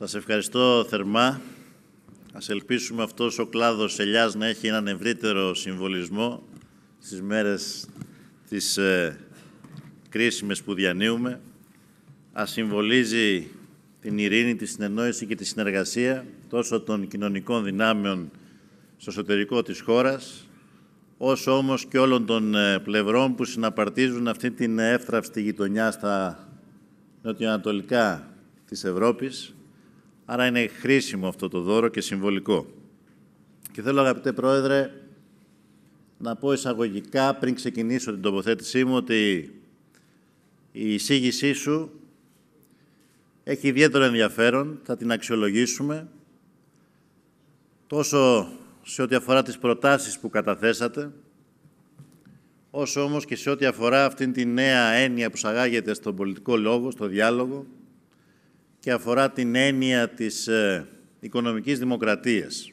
Σας ευχαριστώ θερμά. Ας ελπίσουμε αυτός ο κλάδος ελιάς να έχει έναν ευρύτερο συμβολισμό στις μέρες της ε, κρίσιμες που διανύουμε. Ας συμβολίζει την ειρήνη, τη συνεννόηση και τη συνεργασία τόσο των κοινωνικών δυνάμεων στο εσωτερικό της χώρας, όσο όμως και όλων των ε, πλευρών που συναπαρτίζουν αυτή την εύθραυστη γειτονιά στα νοτιοανατολικά της Ευρώπης, Άρα είναι χρήσιμο αυτό το δώρο και συμβολικό. Και θέλω, αγαπητέ Πρόεδρε, να πω εισαγωγικά, πριν ξεκινήσω την τοποθέτησή μου, ότι η εισήγησή σου έχει ιδιαίτερο ενδιαφέρον, θα την αξιολογήσουμε, τόσο σε ό,τι αφορά τις προτάσεις που καταθέσατε, όσο όμως και σε ό,τι αφορά αυτήν την νέα έννοια που σαγάγεται στον πολιτικό λόγο, στο διάλογο, και αφορά την έννοια της ε, οικονομικής δημοκρατίας.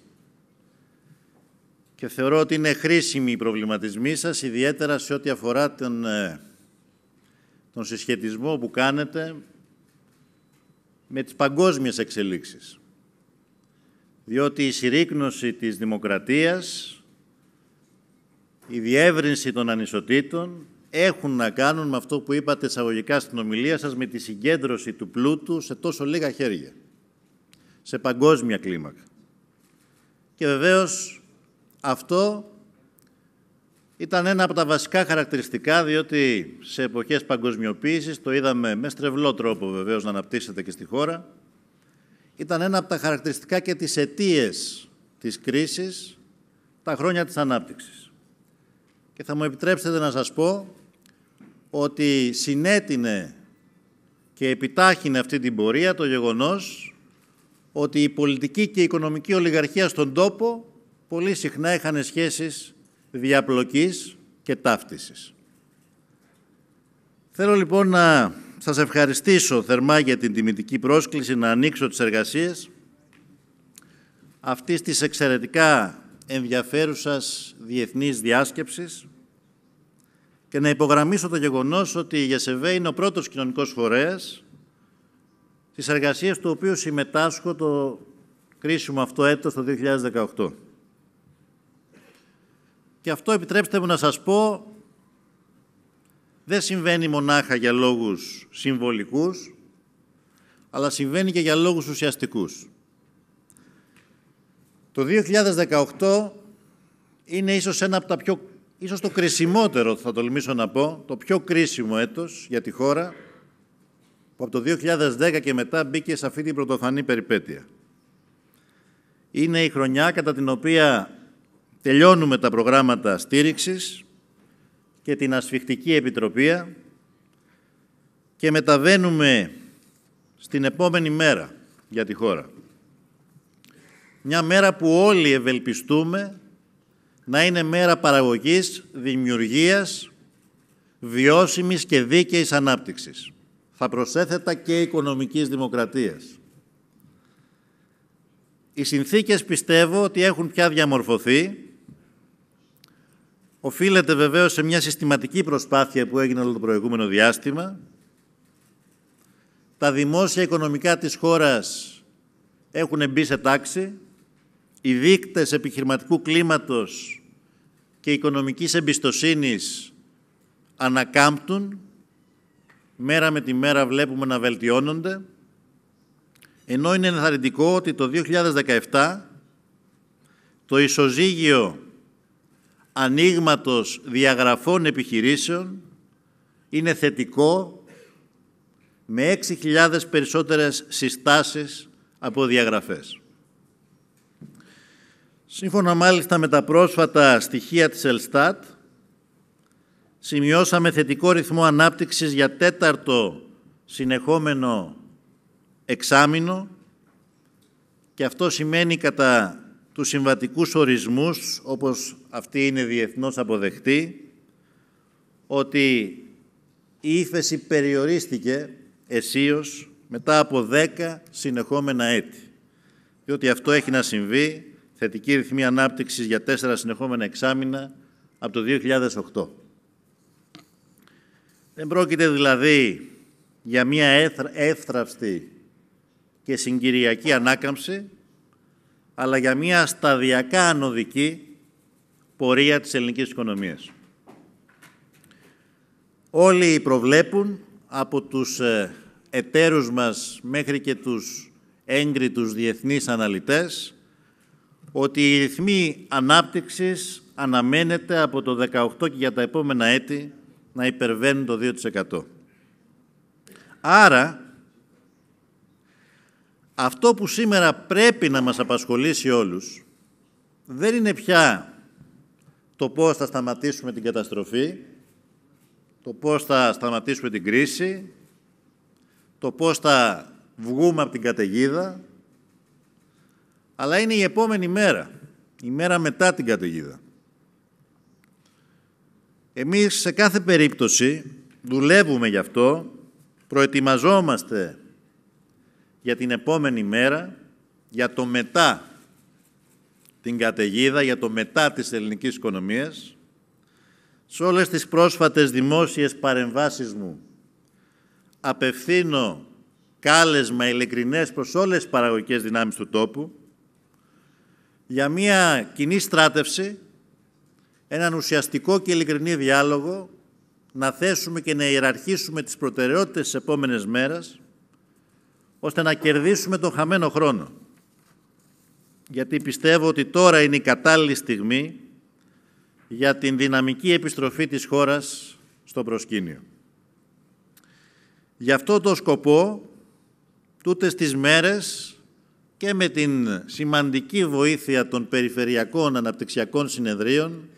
Και θεωρώ ότι είναι χρήσιμοι οι προβληματισμοί σας, ιδιαίτερα σε ό,τι αφορά τον, ε, τον συσχετισμό που κάνετε με τις παγκόσμιες εξελίξεις. Διότι η συρρήκνωση της δημοκρατίας, η διεύρυνση των ανισοτήτων, έχουν να κάνουν με αυτό που είπατε εισαγωγικά στην ομιλία σας, με τη συγκέντρωση του πλούτου σε τόσο λίγα χέρια, σε παγκόσμια κλίμακα. Και βεβαίως αυτό ήταν ένα από τα βασικά χαρακτηριστικά, διότι σε εποχές παγκοσμιοποίησης, το είδαμε με στρεβλό τρόπο βεβαίως να αναπτύσσεται και στη χώρα, ήταν ένα από τα χαρακτηριστικά και τις αιτίες της κρίσης, τα χρόνια της ανάπτυξης. Και θα μου επιτρέψετε να σας πω ότι συνέτεινε και επιτάχυνε αυτή την πορεία το γεγονός ότι η πολιτική και η οικονομική ολιγαρχία στον τόπο πολύ συχνά είχαν σχέσεις διαπλοκής και ταύτισης. Θέλω λοιπόν να σας ευχαριστήσω θερμά για την τιμητική πρόσκληση να ανοίξω τις εργασίες αυτής της εξαιρετικά ενδιαφέρουσας διεθνής διάσκεψης και να υπογραμμίσω το γεγονός ότι η ΓΕΣΕΒΕ είναι ο πρώτος κοινωνικός φορέας στις εργασίες του οποίου συμμετάσχω το κρίσιμο αυτό έτος το 2018. Και αυτό επιτρέψτε μου να σας πω δεν συμβαίνει μονάχα για λόγους συμβολικούς, αλλά συμβαίνει και για λόγους ουσιαστικούς. Το 2018 είναι ίσως ένα από τα πιο ίσως το κρισιμότερο, θα τολμήσω να πω, το πιο κρίσιμο έτος για τη χώρα, που από το 2010 και μετά μπήκε σε αυτή την πρωτοφανή περιπέτεια. Είναι η χρονιά κατά την οποία τελειώνουμε τα προγράμματα στήριξης και την ασφιχτική επιτροπή και μεταβαίνουμε στην επόμενη μέρα για τη χώρα. Μια μέρα που όλοι ευελπιστούμε να είναι μέρα παραγωγής, δημιουργίας, βιώσιμης και δίκαιης ανάπτυξης. Θα προσέθετα και οικονομικής δημοκρατίας. Οι συνθήκες πιστεύω ότι έχουν πια διαμορφωθεί. Οφείλεται βεβαίως σε μια συστηματική προσπάθεια που έγινε όλο το προηγούμενο διάστημα. Τα δημόσια οικονομικά της χώρας έχουν μπει σε τάξη, οι δείκτες επιχειρηματικού κλίματος και οικονομικής εμπιστοσύνης ανακάμπτουν, μέρα με τη μέρα βλέπουμε να βελτιώνονται, ενώ είναι ενθαρρυντικό ότι το 2017 το ισοζύγιο ανοίγματος διαγραφών επιχειρήσεων είναι θετικό με 6.000 περισσότερες συστάσεις από διαγραφές. Σύμφωνα μάλιστα με τα πρόσφατα στοιχεία της Ελστάτ, σημειώσαμε θετικό ρυθμό ανάπτυξης για τέταρτο συνεχόμενο εξάμεινο και αυτό σημαίνει κατά τους συμβατικούς ορισμούς, όπως αυτή είναι διεθνώς αποδεκτή, ότι η ύφεση περιορίστηκε εσίως μετά από δέκα συνεχόμενα έτη. Διότι αυτό έχει να συμβεί θετική ρυθμή ανάπτυξης για τέσσερα συνεχόμενα εξάμεινα από το 2008. Δεν πρόκειται δηλαδή για μια εύθραυστη και συγκυριακή ανάκαμψη, αλλά για μια σταδιακά ανωδική πορεία της ελληνικής οικονομίας. Όλοι προβλέπουν από τους ε, εταίρους μας μέχρι και τους έγκριτους διεθνείς αναλυτές ότι η Ρυθμή ανάπτυξης αναμένεται από το 18 και για τα επόμενα έτη να υπερβαίνουν το 2%. Άρα, αυτό που σήμερα πρέπει να μας απασχολήσει όλους δεν είναι πια το πώς θα σταματήσουμε την καταστροφή, το πώς θα σταματήσουμε την κρίση, το πώς θα βγούμε από την καταιγίδα, αλλά είναι η επόμενη μέρα, η μέρα μετά την καταιγίδα. Εμείς σε κάθε περίπτωση δουλεύουμε γι' αυτό, προετοιμαζόμαστε για την επόμενη μέρα, για το μετά την καταιγίδα, για το μετά της ελληνικής οικονομίας, σε όλες τις πρόσφατες δημόσιες παρεμβάσεις μου απευθύνω κάλεσμα ειλικρινές προς όλες τις παραγωγικές δυνάμεις του τόπου, για μια κοινή στράτευση, έναν ουσιαστικό και ειλικρινή διάλογο, να θέσουμε και να ιεραρχήσουμε τις προτεραιότητες της επόμενες μέρας, ώστε να κερδίσουμε τον χαμένο χρόνο. Γιατί πιστεύω ότι τώρα είναι η κατάλληλη στιγμή για την δυναμική επιστροφή της χώρας στο προσκήνιο. Γι' αυτό το σκοπό, τούτες τις μέρες, και με την σημαντική βοήθεια των περιφερειακών αναπτυξιακών συνεδρίων,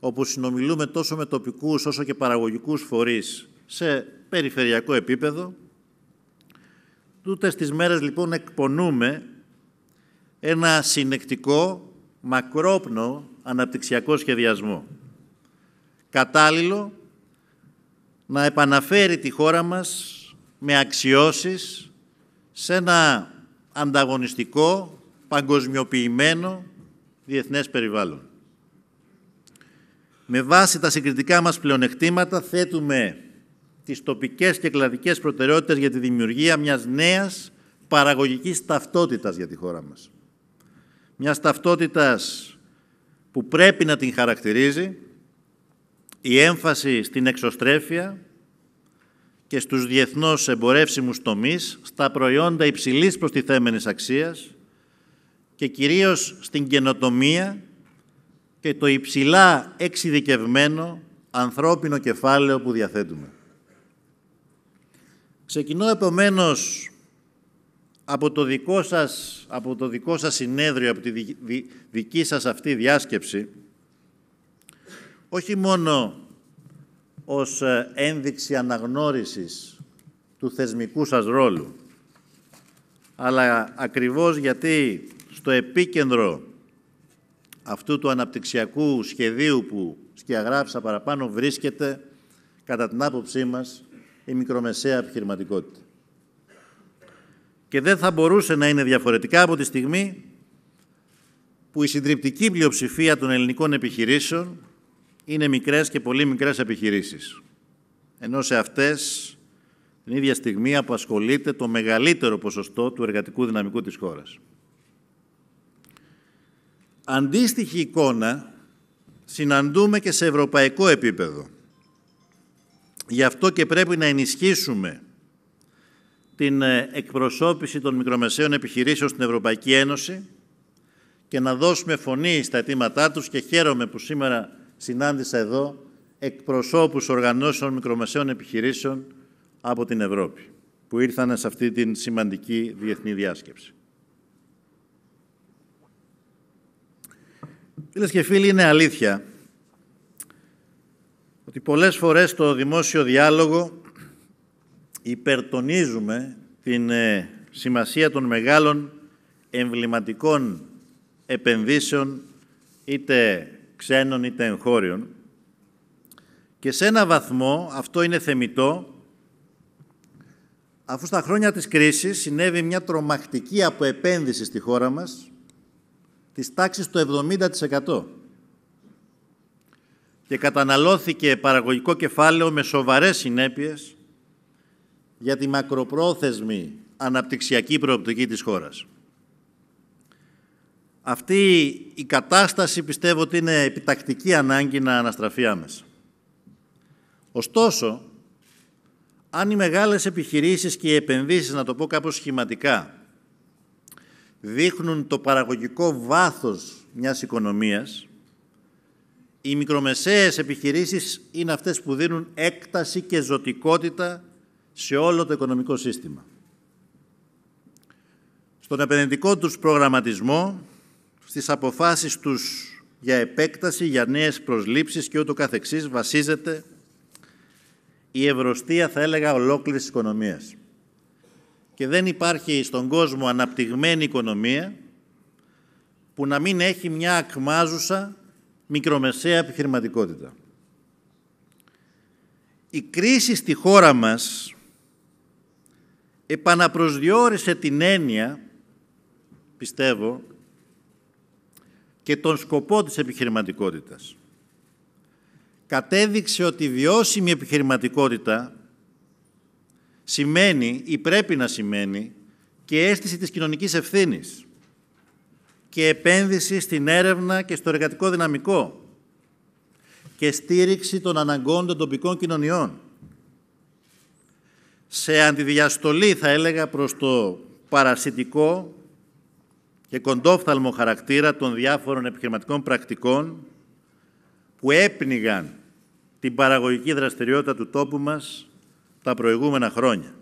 όπου συνομιλούμε τόσο με τοπικούς όσο και παραγωγικούς φορείς σε περιφερειακό επίπεδο. Τούτες τις μέρες λοιπόν εκπονούμε ένα συνεκτικό, μακρόπνο αναπτυξιακό σχεδιασμό. Κατάλληλο να επαναφέρει τη χώρα μας με αξιώσεις σε ένα ανταγωνιστικό, παγκοσμιοποιημένο διεθνές περιβάλλον. Με βάση τα συγκριτικά μας πλεονεκτήματα θέτουμε τις τοπικές και κλαδικές προτεραιότητες για τη δημιουργία μιας νέας παραγωγικής ταυτότητας για τη χώρα μας. Μιας ταυτότητας που πρέπει να την χαρακτηρίζει η έμφαση στην εξωστρέφεια, και στους διεθνώς εμπορεύσιμους τομείς, στα προϊόντα υψηλής προστιθέμενης αξίας και κυρίως στην καινοτομία και το υψηλά εξειδικευμένο ανθρώπινο κεφάλαιο που διαθέτουμε. Ξεκινώ επομένως από το δικό σας, από το δικό σας συνέδριο, από τη δική σας αυτή διάσκεψη, όχι μόνο ως ε, ένδειξη αναγνώρισης του θεσμικού σας ρόλου. Αλλά ακριβώς γιατί στο επίκεντρο αυτού του αναπτυξιακού σχεδίου που σκιαγράψα παραπάνω βρίσκεται, κατά την άποψή μας, η μικρομεσαία επιχειρηματικότητα. Και δεν θα μπορούσε να είναι διαφορετικά από τη στιγμή που η συντριπτική πλειοψηφία των ελληνικών επιχειρήσεων είναι μικρές και πολύ μικρές επιχειρήσεις. Ενώ σε αυτές την ίδια στιγμή απασχολείται το μεγαλύτερο ποσοστό του εργατικού δυναμικού της χώρας. Αντίστοιχη εικόνα συναντούμε και σε ευρωπαϊκό επίπεδο. Γι' αυτό και πρέπει να ενισχύσουμε την ε, εκπροσώπηση των μικρομεσαίων επιχειρήσεων στην Ευρωπαϊκή Ένωση και να δώσουμε φωνή στα αιτήματά τους και χαίρομαι που σήμερα συνάντησα εδώ εκπροσώπους οργανώσεων μικρομεσαίων επιχειρήσεων από την Ευρώπη, που ήρθαν σε αυτή την σημαντική διεθνή διάσκεψη. Φίλες και φίλοι, είναι αλήθεια ότι πολλές φορές στο δημόσιο διάλογο υπερτονίζουμε την ε, σημασία των μεγάλων εμβληματικών επενδύσεων είτε ξένων είτε εγχώριων. Και σε ένα βαθμό αυτό είναι θεμητό, αφού στα χρόνια της κρίσης συνέβη μια τρομακτική αποεπένδυση στη χώρα μας, της τάξης του 70%. Και καταναλώθηκε παραγωγικό κεφάλαιο με σοβαρές συνέπειες για τη μακροπρόθεσμη αναπτυξιακή προοπτική της χώρας. Αυτή η κατάσταση πιστεύω ότι είναι επιτακτική ανάγκη να αναστραφεί άμεσα. Ωστόσο, αν οι μεγάλες επιχειρήσεις και οι επενδύσεις, να το πω κάπως σχηματικά, δείχνουν το παραγωγικό βάθος μιας οικονομίας, οι μικρομεσαίες επιχειρήσεις είναι αυτές που δίνουν έκταση και ζωτικότητα σε όλο το οικονομικό σύστημα. Στον επενδυτικό τους προγραμματισμό στις αποφάσεις τους για επέκταση, για νέες προσλήψεις και ούτω καθεξής βασίζεται η ευρωστία, θα έλεγα, ολόκληρης οικονομίας. Και δεν υπάρχει στον κόσμο αναπτυγμένη οικονομία που να μην έχει μια ακμάζουσα μικρομεσαία επιχειρηματικότητα. Η κρίση στη χώρα μας επαναπροσδιορίσε την έννοια, πιστεύω, και τον σκοπό της επιχειρηματικότητας. Κατέδειξε ότι η βιώσιμη επιχειρηματικότητα σημαίνει ή πρέπει να σημαίνει και αίσθηση της κοινωνικής ευθύνης και επένδυση στην έρευνα και στο εργατικό δυναμικό και στήριξη των αναγκών των τοπικών κοινωνιών. Σε αντιδιαστολή, θα έλεγα, προς το παρασιτικό και κοντόφθαλμο χαρακτήρα των διάφορων επιχειρηματικών πρακτικών που έπνιγαν την παραγωγική δραστηριότητα του τόπου μας τα προηγούμενα χρόνια.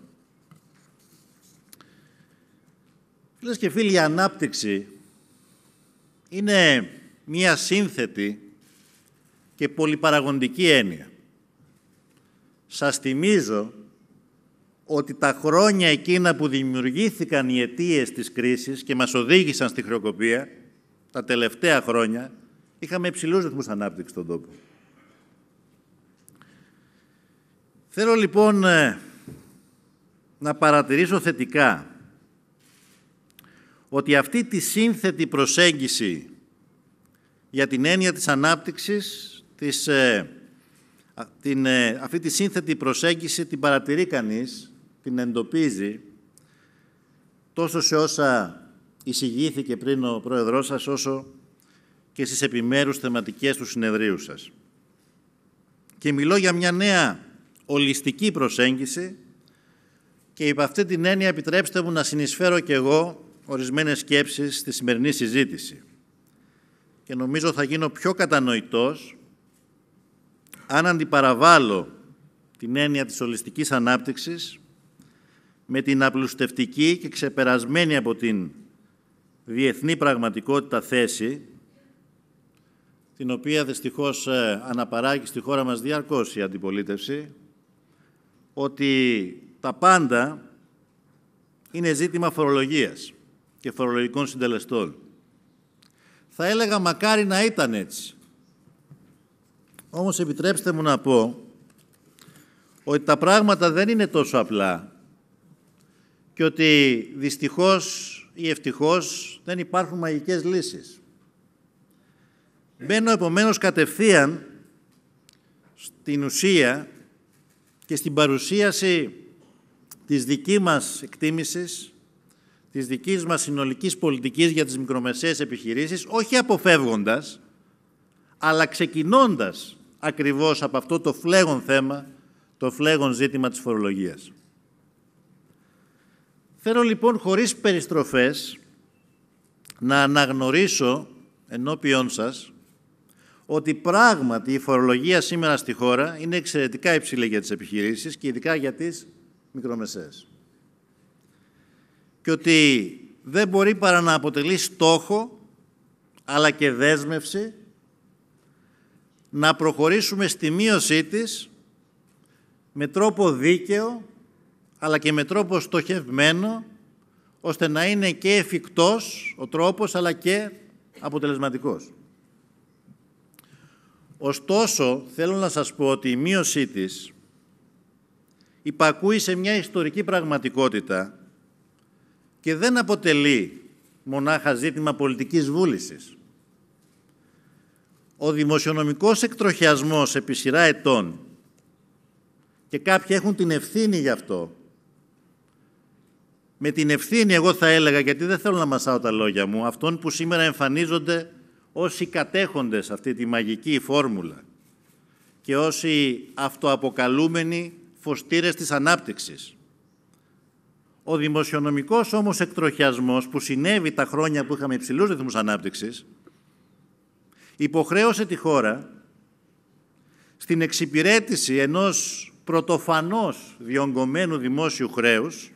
Φίλες και φίλοι, η ανάπτυξη είναι μία σύνθετη και πολυπαραγοντική έννοια. Σας θυμίζω ότι τα χρόνια εκείνα που δημιουργήθηκαν οι αιτίες της κρίσης και μας οδήγησαν στη χρεοκοπία, τα τελευταία χρόνια, είχαμε υψηλούς ρυθμούς ανάπτυξης στον τόπο. Θέλω λοιπόν ε, να παρατηρήσω θετικά ότι αυτή τη σύνθετη προσέγγιση για την έννοια της ανάπτυξης, της, ε, την, ε, αυτή τη σύνθετη προσέγγιση την παρατηρεί κανείς την εντοπίζει τόσο σε όσα εισηγήθηκε πριν ο Πρόεδρός σας, όσο και στις επιμέρους θεματικές του συνεδρίου σας. Και μιλώ για μια νέα ολιστική προσέγγιση και υπ' αυτή την έννοια επιτρέψτε μου να συνεισφέρω και εγώ ορισμένες σκέψεις στη σημερινή συζήτηση. Και νομίζω θα γίνω πιο κατανοητός αν αντιπαραβάλλω την έννοια της ολιστικής ανάπτυξης με την απλουστευτική και ξεπερασμένη από την διεθνή πραγματικότητα θέση, την οποία δυστυχώς ε, αναπαράγει στη χώρα μας διαρκώς η αντιπολίτευση, ότι τα πάντα είναι ζήτημα φορολογίας και φορολογικών συντελεστών. Θα έλεγα μακάρι να ήταν έτσι. Όμως επιτρέψτε μου να πω ότι τα πράγματα δεν είναι τόσο απλά και ότι δυστυχώς ή ευτυχώς δεν υπάρχουν μαγικές λύσεις. Μπαίνω επομένως κατευθείαν στην ουσία και στην παρουσίαση της δικής μας εκτίμησης, της δικής μας συνολικής πολιτικής για τις μικρομεσαίες επιχειρήσεις, όχι αποφεύγοντας, αλλά ξεκινώντας ακριβώς από αυτό το φλέγον θέμα, το φλέγον ζήτημα της φορολογίας. Θέλω λοιπόν χωρίς περιστροφές να αναγνωρίσω ενώπιόν σας ότι πράγματι η φορολογία σήμερα στη χώρα είναι εξαιρετικά υψηλή για τις επιχειρήσεις και ειδικά για τις μικρομεσαίες. Και ότι δεν μπορεί παρά να αποτελεί στόχο αλλά και δέσμευση να προχωρήσουμε στη μείωσή της με τρόπο δίκαιο αλλά και με τρόπο στοχευμένο, ώστε να είναι και εφικτός ο τρόπος, αλλά και αποτελεσματικός. Ωστόσο, θέλω να σας πω ότι η μείωσή της υπακούει σε μια ιστορική πραγματικότητα και δεν αποτελεί μονάχα ζήτημα πολιτικής βούλησης. Ο δημοσιονομικός εκτροχιασμός επί σειρά ετών και κάποιοι έχουν την ευθύνη γι' αυτό με την ευθύνη εγώ θα έλεγα, γιατί δεν θέλω να μασάω τα λόγια μου, αυτών που σήμερα εμφανίζονται όσοι κατέχονται σε αυτή τη μαγική φόρμουλα και όσοι αυτοαποκαλούμενοι φωστήρες της ανάπτυξης. Ο δημοσιονομικός όμως εκτροχιασμός που συνέβη τα χρόνια που είχαμε υψηλούς ρυθμούς ανάπτυξης υποχρέωσε τη χώρα στην εξυπηρέτηση ενός πρωτοφανώς διονγκωμένου δημόσιου χρέους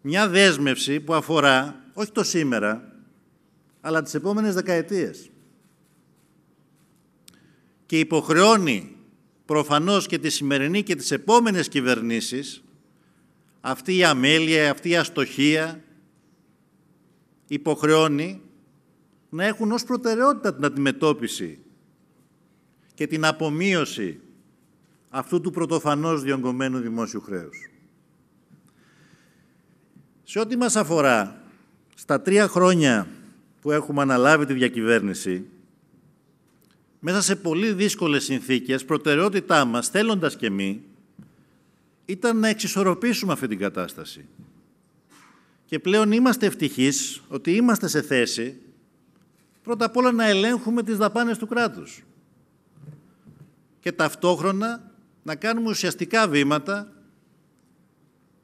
μια δέσμευση που αφορά όχι το σήμερα, αλλά τις επόμενες δεκαετίες. Και υποχρεώνει προφανώς και τη σημερινή και τις επόμενες κυβερνήσεις αυτή η αμέλεια, αυτή η αστοχία υποχρεώνει να έχουν ως προτεραιότητα την αντιμετώπιση και την απομείωση αυτού του πρωτοφανώς διονγκωμένου δημόσιου χρέους. Σε ό,τι μας αφορά, στα τρία χρόνια που έχουμε αναλάβει τη διακυβέρνηση, μέσα σε πολύ δύσκολες συνθήκες, προτεραιότητά μας, θέλοντας και εμείς, ήταν να εξισορροπήσουμε αυτή την κατάσταση. Και πλέον είμαστε ευτυχείς ότι είμαστε σε θέση πρώτα απ' όλα να ελέγχουμε τις δαπάνες του κράτους και ταυτόχρονα να κάνουμε ουσιαστικά βήματα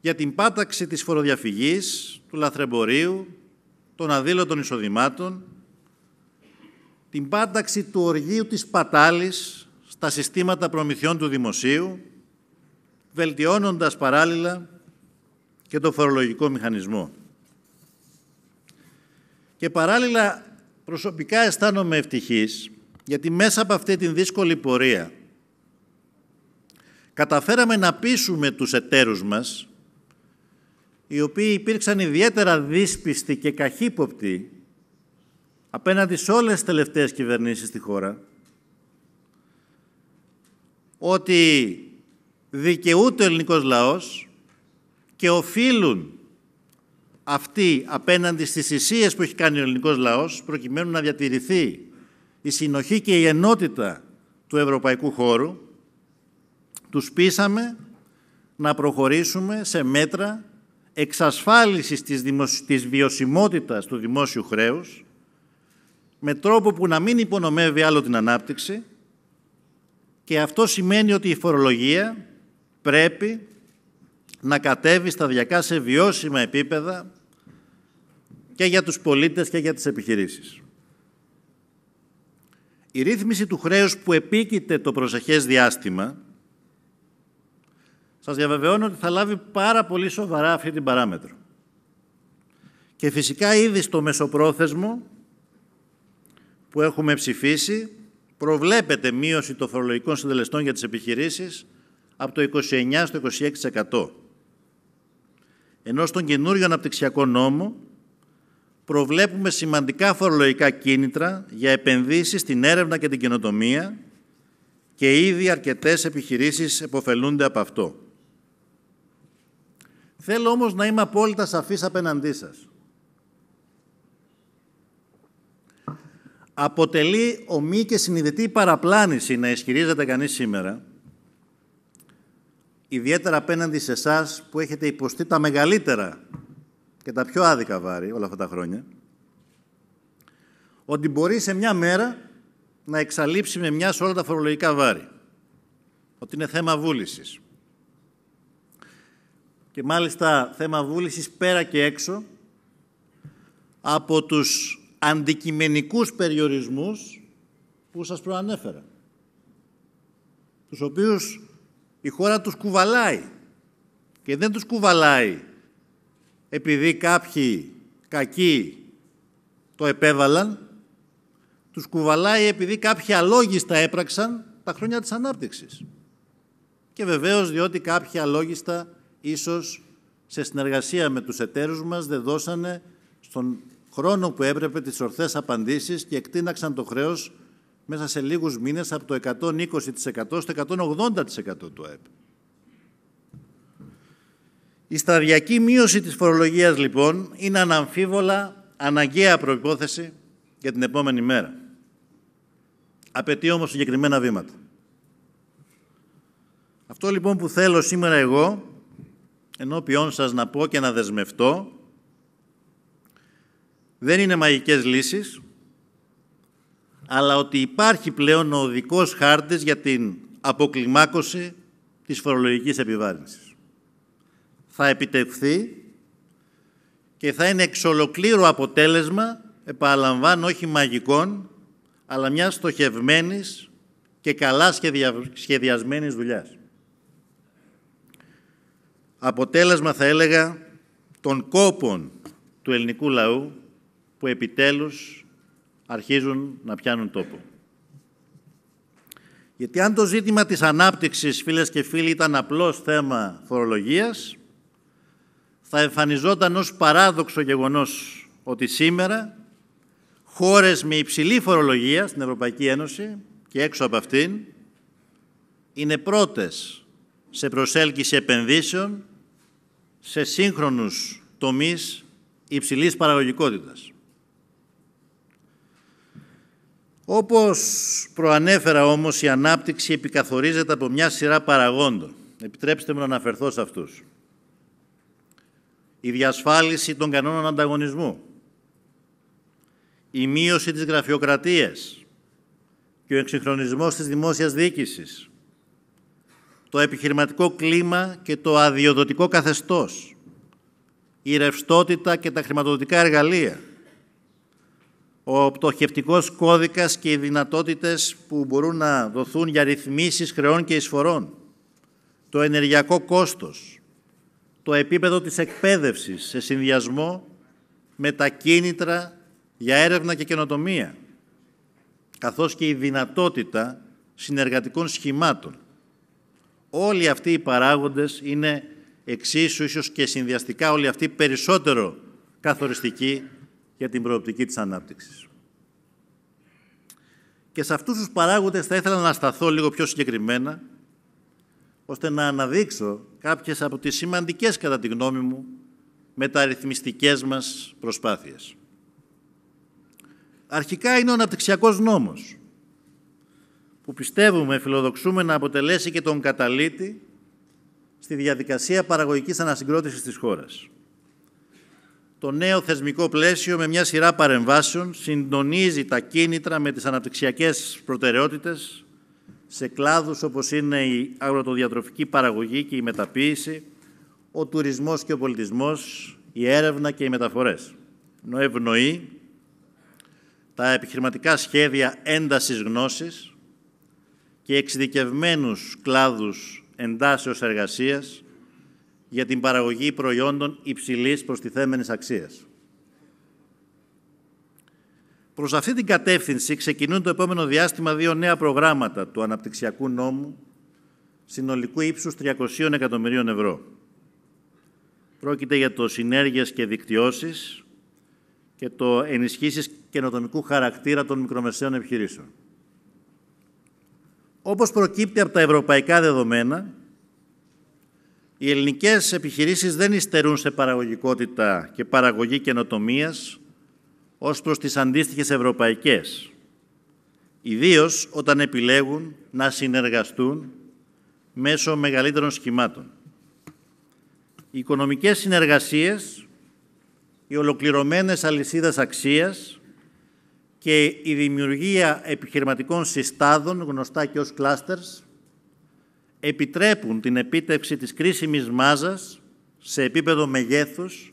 για την πάταξη της φοροδιαφυγής, του λαθρεμπορίου, των αδήλωτων εισοδημάτων, την πάταξη του οργίου της πατάλης στα συστήματα προμηθειών του δημοσίου, βελτιώνοντας παράλληλα και το φορολογικό μηχανισμό. Και παράλληλα προσωπικά αισθάνομαι ευτυχής γιατί μέσα από αυτή την δύσκολη πορεία καταφέραμε να πείσουμε τους εταίρους μας οι οποίοι υπήρξαν ιδιαίτερα δύσπιστοι και καχύποπτοι απέναντι σε όλες τις τελευταίες κυβερνήσεις στη χώρα, ότι δικαιούται ο ελληνικός λαός και οφείλουν αυτοί απέναντι στις ισίες που έχει κάνει ο ελληνικός λαός προκειμένου να διατηρηθεί η συνοχή και η ενότητα του ευρωπαϊκού χώρου, τους πείσαμε να προχωρήσουμε σε μέτρα εξασφάλισης της, δημοσι... της βιωσιμότητας του δημόσιου χρέους με τρόπο που να μην υπονομεύει άλλο την ανάπτυξη και αυτό σημαίνει ότι η φορολογία πρέπει να κατέβει σταδιακά σε βιώσιμα επίπεδα και για τους πολίτες και για τις επιχειρήσεις. Η ρύθμιση του χρέους που επίκειται το προσεχές διάστημα σας διαβεβαιώνω ότι θα λάβει πάρα πολύ σοβαρά αυτή την παράμετρο. Και φυσικά ήδη στο μεσοπρόθεσμο που έχουμε ψηφίσει προβλέπεται μείωση των φορολογικών συντελεστών για τις επιχειρήσεις από το 29% στο 26%. Ενώ στον καινούριο αναπτυξιακό νόμο προβλέπουμε σημαντικά φορολογικά κίνητρα για επενδύσεις στην έρευνα και την καινοτομία και ήδη αρκετές επιχειρήσεις εποφελούνται από αυτό. Θέλω όμως να είμαι απόλυτα σαφής απέναντί σας. Αποτελεί ομή και συνειδητή παραπλάνηση να ισχυρίζεται κανείς σήμερα, ιδιαίτερα απέναντι σε εσάς που έχετε υποστεί τα μεγαλύτερα και τα πιο άδικα βάρη όλα αυτά τα χρόνια, ότι μπορεί σε μια μέρα να εξαλείψει με μια σε όλα τα φορολογικά βάρη. Ότι είναι θέμα βούλησης και μάλιστα θέμα βούλησης πέρα και έξω από τους αντικειμενικούς περιορισμούς που σας προανέφερα, τους οποίους η χώρα τους κουβαλάει και δεν τους κουβαλάει επειδή κάποιοι κακοί το επέβαλαν, τους κουβαλάει επειδή κάποιοι αλόγιστα έπραξαν τα χρόνια της ανάπτυξης. Και βεβαίως διότι κάποιοι αλόγιστα ίσως σε συνεργασία με τους εταίρους μας δεν δώσανε στον χρόνο που έπρεπε τις ορθές απαντήσεις και εκτείναξαν το χρέος μέσα σε λίγους μήνες από το 120% στο 180% του ΑΕΠ. Η σταδιακή μείωση της φορολογίας, λοιπόν, είναι αναμφίβολα αναγκαία προϋπόθεση για την επόμενη μέρα. Απαιτεί όμως συγκεκριμένα βήματα. Αυτό λοιπόν που θέλω σήμερα εγώ ενώπιόν σας να πω και να δεσμευτώ, δεν είναι μαγικές λύσεις, αλλά ότι υπάρχει πλέον ο οδικός χάρτης για την αποκλιμάκωση της φορολογικής επιβάρυνσης. Θα επιτευχθεί και θα είναι εξ ολοκλήρου αποτέλεσμα, επαναλαμβάνω, όχι μαγικών, αλλά μιας στοχευμένης και καλά σχεδιασμένης δουλειάς αποτέλεσμα θα έλεγα των κόπων του ελληνικού λαού που επιτέλους αρχίζουν να πιάνουν τόπο. Γιατί αν το ζήτημα της ανάπτυξης, φίλες και φίλοι, ήταν απλώς θέμα φορολογίας, θα εμφανιζόταν ως παράδοξο γεγονός ότι σήμερα χώρες με υψηλή φορολογία στην Ευρωπαϊκή Ένωση και έξω από αυτήν είναι πρώτες σε προσέλκυση επενδύσεων σε σύγχρονους τομείς υψηλής παραγωγικότητας. Όπως προανέφερα όμως, η ανάπτυξη επικαθορίζεται από μια σειρά παραγόντων. Επιτρέψτε μου να αναφερθώ σε αυτούς. Η διασφάλιση των κανόνων ανταγωνισμού, η μείωση της γραφειοκρατίας και ο εξυγχρονισμός της δημόσιας διοίκησης, το επιχειρηματικό κλίμα και το αδειοδοτικό καθεστώς, η ρευστότητα και τα χρηματοδοτικά εργαλεία, ο πτωχευτικός κώδικας και οι δυνατότητες που μπορούν να δοθούν για ρυθμίσεις χρεών και εισφορών, το ενεργειακό κόστος, το επίπεδο της εκπαίδευσης σε συνδυασμό με τα κίνητρα για έρευνα και καινοτομία, καθώς και η δυνατότητα συνεργατικών σχημάτων. Όλοι αυτοί οι παράγοντες είναι εξίσου, ίσως και συνδυαστικά, όλοι αυτοί περισσότερο καθοριστικοί για την προοπτική της ανάπτυξης. Και σε αυτούς τους παράγοντες θα ήθελα να σταθώ λίγο πιο συγκεκριμένα, ώστε να αναδείξω κάποιες από τις σημαντικές, κατά τη γνώμη μου, μεταρρυθμιστικές μας προσπάθειες. Αρχικά είναι ο αναπτυξιακός νόμος, που πιστεύουμε, φιλοδοξούμε να αποτελέσει και τον καταλήτη στη διαδικασία παραγωγικής ανασυγκρότησης της χώρας. Το νέο θεσμικό πλαίσιο με μια σειρά παρεμβάσεων συντονίζει τα κίνητρα με τις αναπτυξιακές προτεραιότητες σε κλάδους όπως είναι η αγροτοδιατροφική παραγωγή και η μεταποίηση, ο τουρισμός και ο πολιτισμός, η έρευνα και οι μεταφορές. Ευνοεί τα επιχειρηματικά σχέδια έντασης γνώσης, και εξειδικευμένους κλάδους εντάσεως εργασίας για την παραγωγή προϊόντων υψηλής προστιθέμενης αξίας. Προς αυτή την κατεύθυνση ξεκινούν το επόμενο διάστημα δύο νέα προγράμματα του Αναπτυξιακού Νόμου συνολικού ύψους 300 εκατομμυρίων ευρώ. Πρόκειται για το «Συνέργειες και δικτυώσεις» και το «Ενισχύσεις καινοτομικού χαρακτήρα των μικρομεσαίων επιχειρήσεων». Όπως προκύπτει από τα ευρωπαϊκά δεδομένα, οι ελληνικές επιχειρήσεις δεν υστερούν σε παραγωγικότητα και παραγωγή καινοτομίας ως προς τις αντίστοιχες ευρωπαϊκές, ιδίως όταν επιλέγουν να συνεργαστούν μέσω μεγαλύτερων σχημάτων. Οι οικονομικές συνεργασίες, οι ολοκληρωμένες αλυσίδες αξίας, και η δημιουργία επιχειρηματικών συστάδων, γνωστά και ως clusters, επιτρέπουν την επίτευξη της κρίσιμης μάζας σε επίπεδο μεγέθους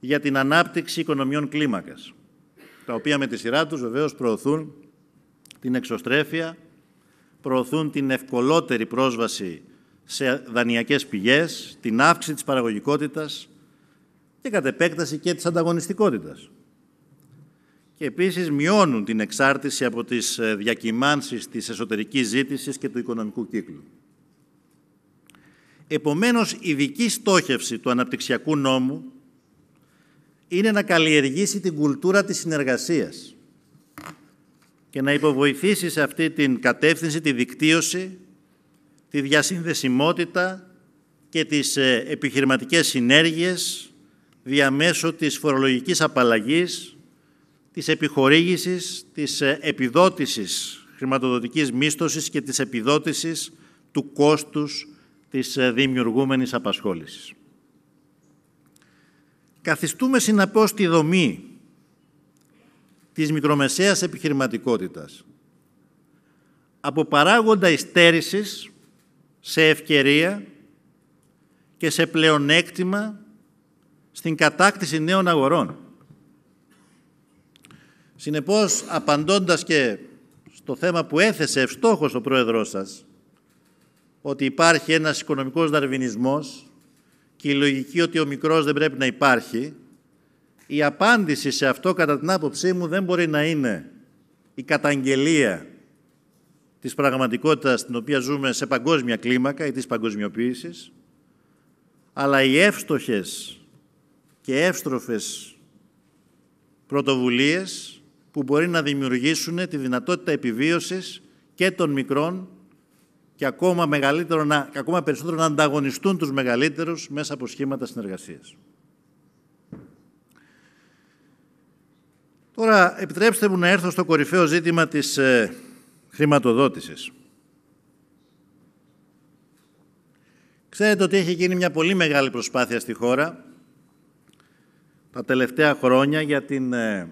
για την ανάπτυξη οικονομιών κλίμακας, τα οποία με τη σειρά τους βεβαίως προωθούν την εξωστρέφεια, προωθούν την ευκολότερη πρόσβαση σε δανειακές πηγές, την αύξηση της παραγωγικότητας και κατ' επέκταση και της ανταγωνιστικότητας και επίσης μειώνουν την εξάρτηση από τις ε, διακυμάνσεις της εσωτερικής ζήτησης και του οικονομικού κύκλου. Επομένως, η δική στόχευση του αναπτυξιακού νόμου είναι να καλλιεργήσει την κουλτούρα της συνεργασίας και να υποβοηθήσει σε αυτή την κατεύθυνση τη δικτύωση, τη διασυνδεσιμότητα και τις ε, επιχειρηματικές συνέργειες διαμέσου της φορολογικής απαλλαγής της επιχορήγησης, της ε, επιδότησης χρηματοδοτικής μίσθωσης και της επιδότησης του κόστους της ε, δημιουργούμενης απασχόλησης. Καθιστούμε συναπώς τη δομή της μικρομεσαίας επιχειρηματικότητας από παράγοντα ιστέρησης σε ευκαιρία και σε πλεονέκτημα στην κατάκτηση νέων αγορών. Συνεπώς, απαντώντας και στο θέμα που έθεσε εύστοχος ο πρόεδρός σας, ότι υπάρχει ένας οικονομικός δαρβινισμός και η λογική ότι ο μικρός δεν πρέπει να υπάρχει, η απάντηση σε αυτό, κατά την άποψή μου, δεν μπορεί να είναι η καταγγελία της πραγματικότητας στην οποία ζούμε σε παγκόσμια κλίμακα ή της παγκοσμιοποίησης, αλλά οι εύστοχες και εύστροφες πρωτοβουλίες που μπορεί να δημιουργήσουν τη δυνατότητα επιβίωσης και των μικρών και ακόμα, μεγαλύτερο να, ακόμα περισσότερο να ανταγωνιστούν τους μεγαλύτερους μέσα από σχήματα συνεργασίας. Τώρα, επιτρέψτε μου να έρθω στο κορυφαίο ζήτημα της ε, χρηματοδότησης. Ξέρετε ότι έχει γίνει μια πολύ μεγάλη προσπάθεια στη χώρα τα τελευταία χρόνια για την ε,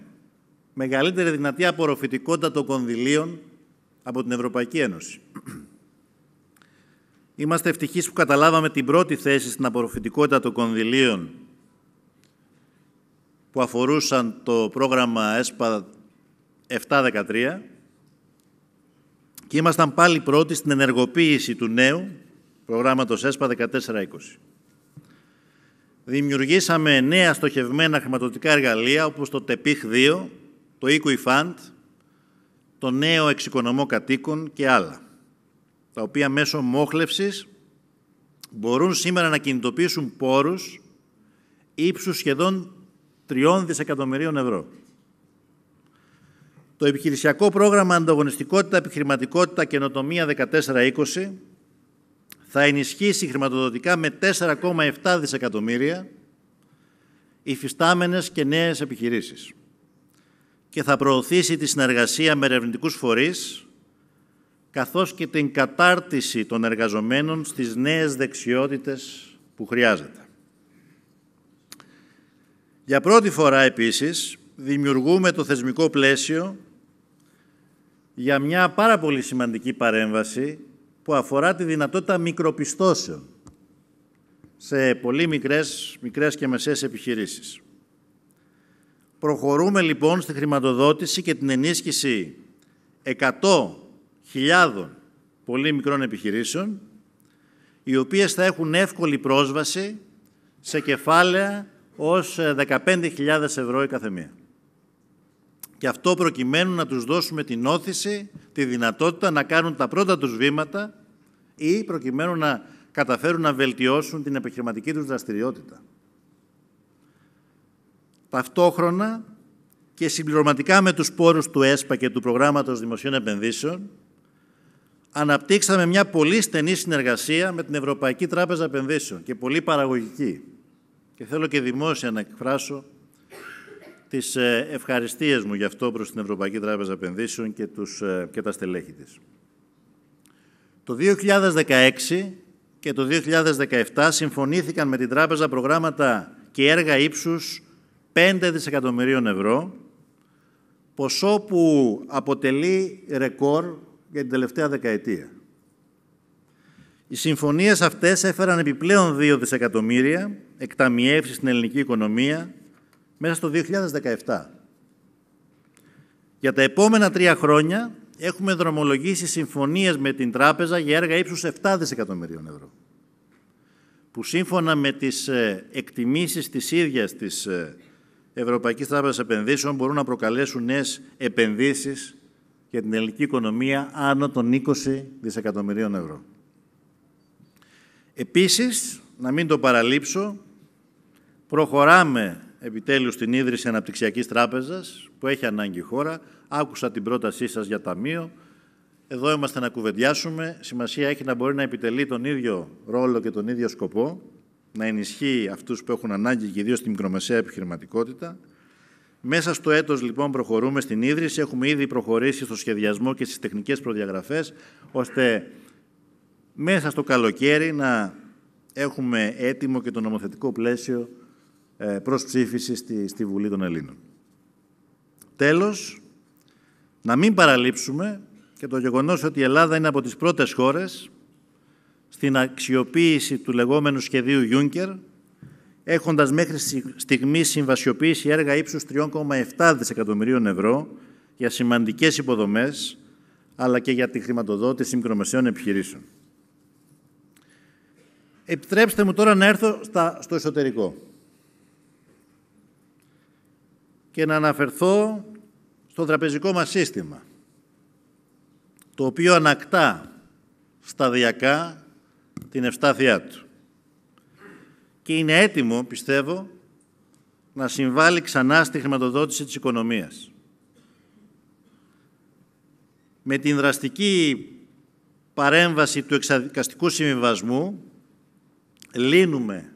μεγαλύτερη δυνατή απορροφητικότητα των κονδυλίων από την Ευρωπαϊκή Ένωση. Είμαστε ευτυχείς που καταλάβαμε την πρώτη θέση στην απορροφητικότητα των κονδυλίων που αφορούσαν το πρόγραμμα ΕΣΠΑ 713 και ήμασταν πάλι πρώτοι στην ενεργοποίηση του νέου προγράμματος ΕΣΠΑ 1420. Δημιουργήσαμε νέα στοχευμένα χρηματοδοτικά εργαλεία όπως το ΤΕΠΙΧ 2 το Equifund, Fund, το νέο εξοικονομό κατοίκων και άλλα, τα οποία μέσω μόχλευσης μπορούν σήμερα να κινητοποιήσουν πόρους ύψους σχεδόν 3 δισεκατομμυρίων ευρώ. Το επιχειρησιακό πρόγραμμα Ανταγωνιστικότητα, Επιχειρηματικότητα και Ενοτομία 14-20 θα ενισχύσει χρηματοδοτικά με 4,7 δισεκατομμύρια υφιστάμενες και νέες επιχειρήσεις και θα προωθήσει τη συνεργασία με ερευνητικούς φορείς, καθώς και την κατάρτιση των εργαζομένων στις νέες δεξιότητες που χρειάζεται. Για πρώτη φορά, επίσης, δημιουργούμε το θεσμικό πλαίσιο για μια πάρα πολύ σημαντική παρέμβαση που αφορά τη δυνατότητα μικροπιστώσεων σε πολύ μικρές, μικρές και μεσαίες επιχειρήσεις. Προχωρούμε λοιπόν στη χρηματοδότηση και την ενίσχυση 100.000 πολύ μικρών επιχειρήσεων, οι οποίες θα έχουν εύκολη πρόσβαση σε κεφάλαια ως 15.000 ε, ευρώ η καθεμία. Και αυτό προκειμένου να τους δώσουμε την όθηση, τη δυνατότητα να κάνουν τα πρώτα τους βήματα ή προκειμένου να καταφέρουν να βελτιώσουν την επιχειρηματική τους δραστηριότητα. Ταυτόχρονα και συμπληρωματικά με τους πόρους του ΕΣΠΑ και του Προγράμματος Δημοσίων Επενδύσεων, αναπτύξαμε μια πολύ στενή συνεργασία με την Ευρωπαϊκή Τράπεζα Επενδύσεων και πολύ παραγωγική. Και θέλω και δημόσια να εκφράσω τις ε, ευχαριστίες μου γι' αυτό προς την Ευρωπαϊκή Τράπεζα Επενδύσεων και, τους, ε, και τα στελέχη της. Το 2016 και το 2017 συμφωνήθηκαν με την Τράπεζα προγράμματα και έργα ύψους 5 δισεκατομμυρίων ευρώ, ποσό που αποτελεί ρεκόρ για την τελευταία δεκαετία. Οι συμφωνίες αυτές έφεραν επιπλέον 2 δισεκατομμύρια εκταμιεύσεις στην ελληνική οικονομία μέσα στο 2017. Για τα επόμενα τρία χρόνια έχουμε δρομολογήσει συμφωνίες με την Τράπεζα για έργα ύψους 7 δισεκατομμυρίων ευρώ, που σύμφωνα με τις ε, εκτιμήσεις της ίδιας της ε, Ευρωπαϊκής Τράπεζας Επενδύσεων μπορούν να προκαλέσουν νέες επενδύσεις για την ελληνική οικονομία άνω των 20 δισεκατομμυρίων ευρώ. Επίσης, να μην το παραλείψω, προχωράμε επιτέλους στην ίδρυση αναπτυξιακής τράπεζας που έχει ανάγκη η χώρα. Άκουσα την πρότασή σας για ταμείο. Εδώ είμαστε να κουβεντιάσουμε. Σημασία έχει να μπορεί να επιτελεί τον ίδιο ρόλο και τον ίδιο σκοπό να ενισχύει αυτούς που έχουν ανάγκη και ιδίως τη μικρομεσαία επιχειρηματικότητα. Μέσα στο έτος λοιπόν προχωρούμε στην ίδρυση, έχουμε ήδη προχωρήσει στο σχεδιασμό και στις τεχνικές προδιαγραφές, ώστε μέσα στο καλοκαίρι να έχουμε έτοιμο και το νομοθετικό πλαίσιο ε, προς ψήφιση στη, στη Βουλή των Ελλήνων. Τέλος, να μην παραλείψουμε και το γεγονός ότι η Ελλάδα είναι από τις πρώτες χώρες στην αξιοποίηση του λεγόμενου σχεδίου Juncker, έχοντας μέχρι στιγμής συμβασιοποίηση έργα ύψους 3,7 δισεκατομμυρίων ευρώ για σημαντικές υποδομές, αλλά και για τη χρηματοδότηση μικρομεσαίων επιχειρήσεων. Επιτρέψτε μου τώρα να έρθω στο εσωτερικό και να αναφερθώ στο τραπεζικό μας σύστημα, το οποίο ανακτά σταδιακά την ευστάθειά του. Και είναι έτοιμο, πιστεύω, να συμβάλλει ξανά στη χρηματοδότηση της οικονομίας. Με την δραστική παρέμβαση του εξαδικαστικού συμβιβασμού λύνουμε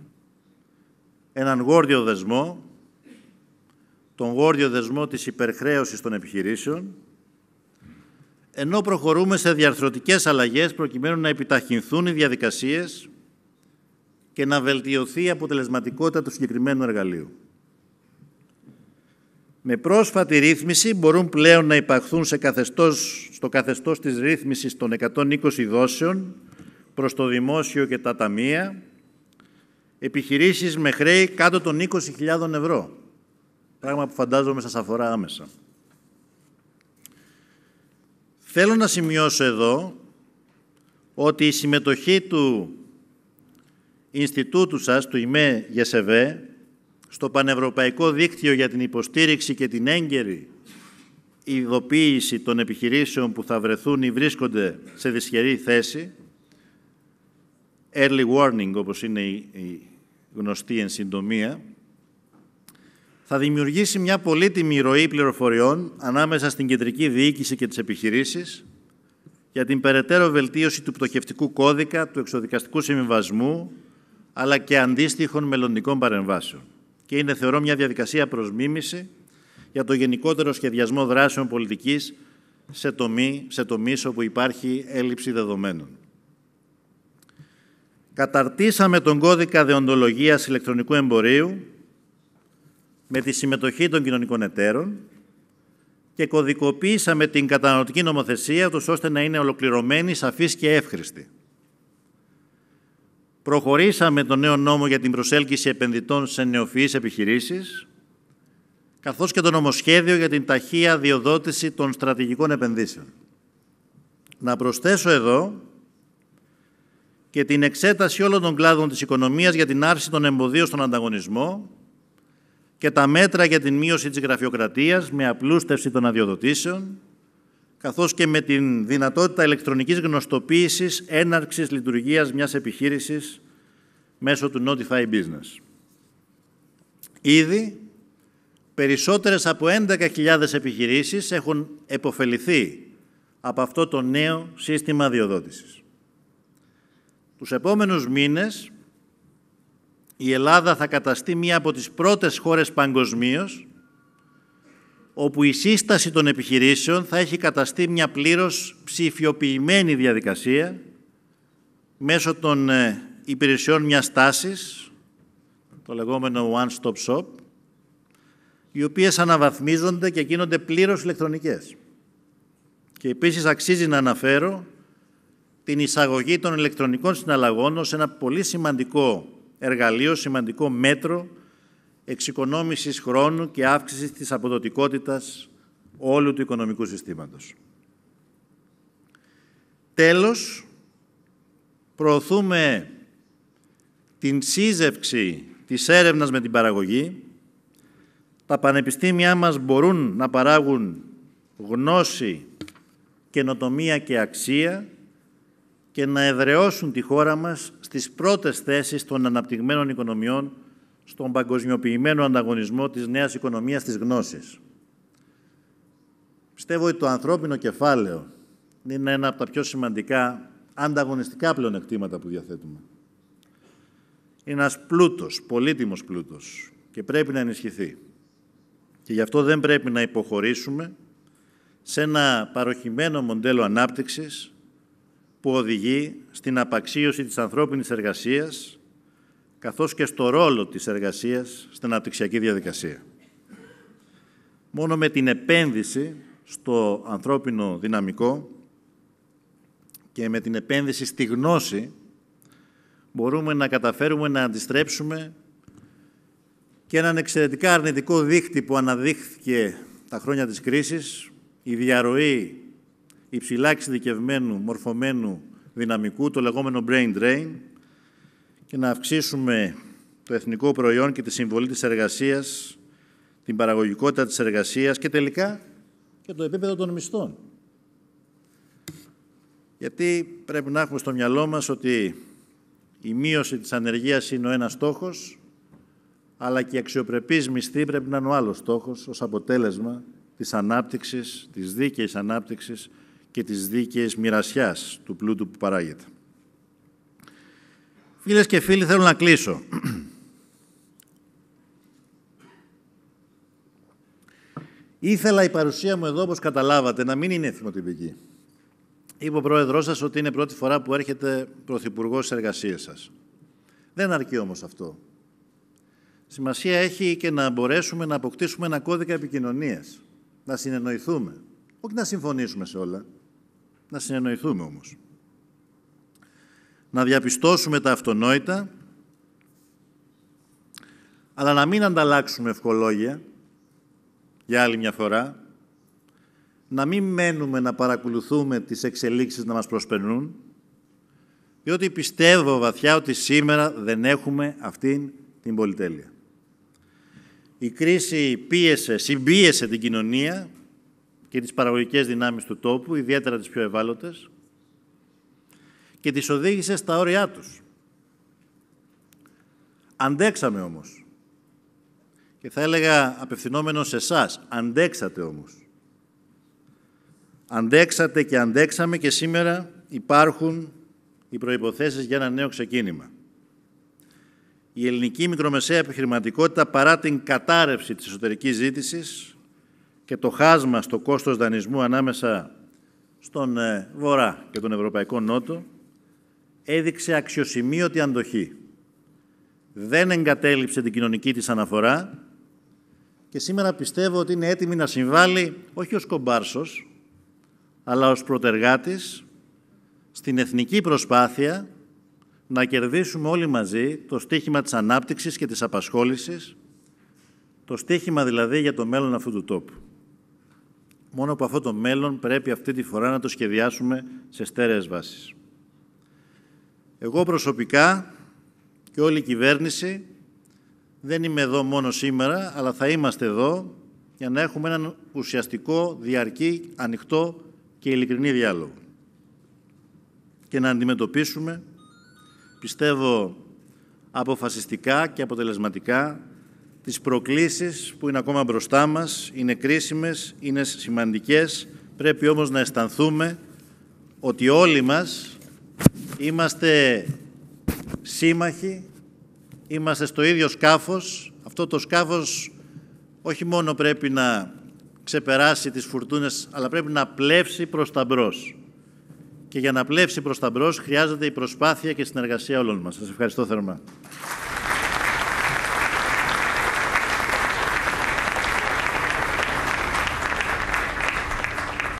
έναν γόρδιο δεσμό, τον γόρδιο δεσμό της υπερχρέωσης των επιχειρήσεων, ενώ προχωρούμε σε διαρθρωτικές αλλαγές προκειμένου να επιταχυνθούν οι διαδικασίες και να βελτιωθεί η αποτελεσματικότητα του συγκεκριμένου εργαλείου. Με πρόσφατη ρύθμιση μπορούν πλέον να υπαχθούν σε καθεστώς, στο καθεστώς της ρύθμισης των 120 δόσεων προς το δημόσιο και τα ταμεία επιχειρήσεις με χρέη κάτω των 20.000 ευρώ. Πράγμα που φαντάζομαι σας αφορά άμεσα. Θέλω να σημειώσω εδώ ότι η συμμετοχή του Ινστιτούτου σας, του ΙΜΕ ΓΕΣΕΒΕ, στο Πανευρωπαϊκό Δίκτυο για την Υποστήριξη και την Έγκαιρη Ειδοποίηση των Επιχειρήσεων που θα βρεθούν ή βρίσκονται σε δυσχερή θέση, early warning όπως είναι η γνωστή εν θα δημιουργήσει μια πολύτιμη ροή πληροφοριών ανάμεσα στην κεντρική διοίκηση και τις επιχειρήσεις για την περαιτέρω βελτίωση του πτωχευτικού κώδικα, του εξοδικαστικού συμβιβασμού, αλλά και αντίστοιχων μελλοντικών παρεμβάσεων. Και είναι, θεωρώ, μια διαδικασία προς για το γενικότερο σχεδιασμό δράσεων πολιτικής σε, τομή, σε τομείς όπου υπάρχει έλλειψη δεδομένων. Καταρτήσαμε τον κώδικα δεοντολογίας ηλεκτρονικού εμπορίου, με τη συμμετοχή των κοινωνικών εταίρων και κωδικοποίησαμε την καταναλωτική νομοθεσία τους ώστε να είναι ολοκληρωμένη, σαφής και εύχρηστη. Προχωρήσαμε τον νέο νόμο για την προσέλκυση επενδυτών σε νεοφυείς επιχειρήσεις, καθώς και το νομοσχέδιο για την ταχεία διοδότηση των στρατηγικών επενδύσεων. Να προσθέσω εδώ και την εξέταση όλων των κλάδων της οικονομίας για την άρση των εμποδίων στον ανταγωνισμό και τα μέτρα για την μείωση της γραφειοκρατίας με απλούστευση των αδειοδοτήσεων, καθώς και με την δυνατότητα ηλεκτρονικής γνωστοποίησης έναρξης λειτουργίας μιας επιχείρησης μέσω του Notify Business. Ήδη, περισσότερες από 11.000 επιχειρήσεις έχουν επωφεληθεί από αυτό το νέο σύστημα αδειοδότησης. Τους επόμενους μήνες η Ελλάδα θα καταστεί μία από τις πρώτες χώρες παγκοσμίως όπου η σύσταση των επιχειρήσεων θα έχει καταστεί μια πλήρως ψηφιοποιημένη διαδικασία μέσω των ε, υπηρεσιών μιας τάσης, το λεγόμενο one-stop shop, οι οποίες αναβαθμίζονται και γίνονται πλήρως ηλεκτρονικές. Και επίσης αξίζει να αναφέρω την εισαγωγή των ηλεκτρονικών συναλλαγών ως ένα πολύ σημαντικό εργαλείο, σημαντικό μέτρο εξοικονόμησης χρόνου και αύξησης της αποδοτικότητας όλου του οικονομικού συστήματος. Τέλος, προωθούμε την σύζευξη της έρευνας με την παραγωγή. Τα πανεπιστήμια μας μπορούν να παράγουν γνώση, καινοτομία και αξία και να εδραιώσουν τη χώρα μας στις πρώτες θέσεις των αναπτυγμένων οικονομιών στον παγκοσμιοποιημένο ανταγωνισμό της νέας οικονομίας της γνώσης. Πιστεύω ότι το ανθρώπινο κεφάλαιο είναι ένα από τα πιο σημαντικά ανταγωνιστικά πλεονεκτήματα που διαθέτουμε. Είναι ένας πλούτος, πολύτιμος πλούτος και πρέπει να ενισχυθεί. Και γι' αυτό δεν πρέπει να υποχωρήσουμε σε ένα παροχημένο μοντέλο ανάπτυξης που οδηγεί στην απαξίωση της ανθρώπινης εργασίας, καθώς και στο ρόλο της εργασίας στην αναπτυξιακή διαδικασία. Μόνο με την επένδυση στο ανθρώπινο δυναμικό και με την επένδυση στη γνώση μπορούμε να καταφέρουμε να αντιστρέψουμε και έναν εξαιρετικά αρνητικό δίχτυ που αναδείχθηκε τα χρόνια της κρίσης, η διαρροή υψηλά εξειδικευμένου, μορφωμένου δυναμικού, το λεγόμενο brain drain, και να αυξήσουμε το εθνικό προϊόν και τη συμβολή της εργασίας, την παραγωγικότητα της εργασίας και τελικά και το επίπεδο των μισθών. Γιατί πρέπει να έχουμε στο μυαλό μας ότι η μείωση της ανεργίας είναι ο ένας στόχος, αλλά και η αξιοπρεπής μισθή πρέπει να είναι ο άλλος στόχος ως αποτέλεσμα της ανάπτυξης, της δίκαιης ανάπτυξης και τις δίκαιης μοιρασιάς του πλούτου που παράγεται. Φίλες και φίλοι, θέλω να κλείσω. Ήθελα η παρουσία μου εδώ, όπως καταλάβατε, να μην είναι εθνοτυπική. Είπε ο Πρόεδρός σας ότι είναι πρώτη φορά που έρχεται πρωθυπουργός στις εργασίες σας. Δεν αρκεί όμως αυτό. Σημασία έχει και να μπορέσουμε να αποκτήσουμε ένα κώδικα επικοινωνίας, να συνεννοηθούμε, όχι να συμφωνήσουμε σε όλα να συνεννοηθούμε όμως. Να διαπιστώσουμε τα αυτονόητα, αλλά να μην ανταλλάξουμε ευκολόγια για άλλη μια φορά, να μην μένουμε να παρακολουθούμε τις εξελίξεις να μας προσπερνούν, διότι πιστεύω βαθιά ότι σήμερα δεν έχουμε αυτήν την πολυτέλεια. Η κρίση πίεσε, συμπίεσε την κοινωνία και τις παραγωγικές δυνάμεις του τόπου, ιδιαίτερα τις πιο ευάλωτες, και τις οδήγησε στα όρια τους. Αντέξαμε όμως. Και θα έλεγα απευθυνόμενο σε εσάς, αντέξατε όμως. Αντέξατε και αντέξαμε και σήμερα υπάρχουν οι προϋποθέσεις για ένα νέο ξεκίνημα. Η ελληνική μικρομεσαία επιχειρηματικότητα παρά την κατάρρευση της εσωτερικής ζήτησης και το χάσμα στο κόστος δανεισμού ανάμεσα στον ε, Βορρά και τον Ευρωπαϊκό Νότο έδειξε αξιοσημείωτη αντοχή. Δεν εγκατέλειψε την κοινωνική της αναφορά και σήμερα πιστεύω ότι είναι έτοιμη να συμβάλλει όχι ως κομπάρσος, αλλά ως προτεργάτης στην εθνική προσπάθεια να κερδίσουμε όλοι μαζί το στίχημα της ανάπτυξης και της απασχόλησης, το στίχημα δηλαδή για το μέλλον αυτού του τόπου. Μόνο που αυτό το μέλλον πρέπει αυτή τη φορά να το σχεδιάσουμε σε στέρεες βάσεις. Εγώ προσωπικά και όλη η κυβέρνηση δεν είμαι εδώ μόνο σήμερα, αλλά θα είμαστε εδώ για να έχουμε έναν ουσιαστικό, διαρκή, ανοιχτό και ειλικρινή διάλογο. Και να αντιμετωπίσουμε, πιστεύω, αποφασιστικά και αποτελεσματικά τις προκλήσεις που είναι ακόμα μπροστά μας, είναι κρίσιμες, είναι σημαντικές. Πρέπει όμως να αισθανθούμε ότι όλοι μας είμαστε σύμμαχοι, είμαστε στο ίδιο σκάφος. Αυτό το σκάφος όχι μόνο πρέπει να ξεπεράσει τις φουρτούνες, αλλά πρέπει να πλέψει προς τα μπρος. Και για να πλέψει προς τα μπρος χρειάζεται η προσπάθεια και συνεργασία όλων μας. Σας ευχαριστώ θερμά.